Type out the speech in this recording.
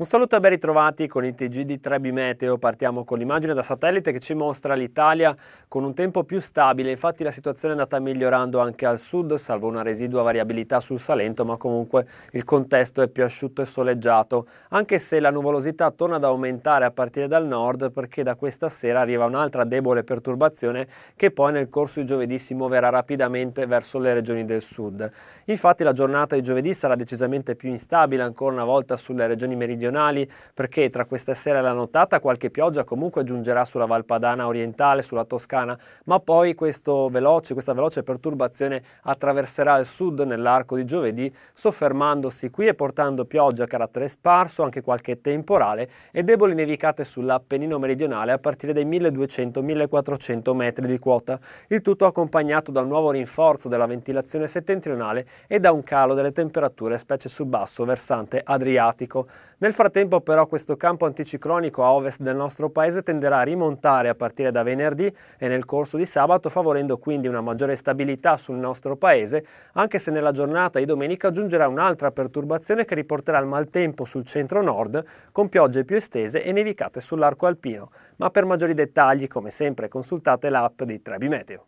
Un saluto e ben ritrovati con il TG di Trebi Meteo. Partiamo con l'immagine da satellite che ci mostra l'Italia con un tempo più stabile. Infatti la situazione è andata migliorando anche al sud, salvo una residua variabilità sul Salento, ma comunque il contesto è più asciutto e soleggiato, anche se la nuvolosità torna ad aumentare a partire dal nord perché da questa sera arriva un'altra debole perturbazione che poi nel corso di giovedì si muoverà rapidamente verso le regioni del sud. Infatti la giornata di giovedì sarà decisamente più instabile ancora una volta sulle regioni meridionali meridionali perché tra questa sera e la nottata qualche pioggia comunque giungerà sulla Valpadana orientale, sulla Toscana, ma poi veloce, questa veloce perturbazione attraverserà il sud nell'arco di giovedì, soffermandosi qui e portando pioggia a carattere sparso, anche qualche temporale e deboli nevicate sull'Appennino meridionale a partire dai 1200-1400 metri di quota, il tutto accompagnato da un nuovo rinforzo della ventilazione settentrionale e da un calo delle temperature, specie sul basso versante adriatico. Nel frattempo però questo campo anticiclonico a ovest del nostro paese tenderà a rimontare a partire da venerdì e nel corso di sabato favorendo quindi una maggiore stabilità sul nostro paese anche se nella giornata di domenica giungerà un'altra perturbazione che riporterà il maltempo sul centro nord con piogge più estese e nevicate sull'arco alpino. Ma per maggiori dettagli come sempre consultate l'app di Trebi Meteo.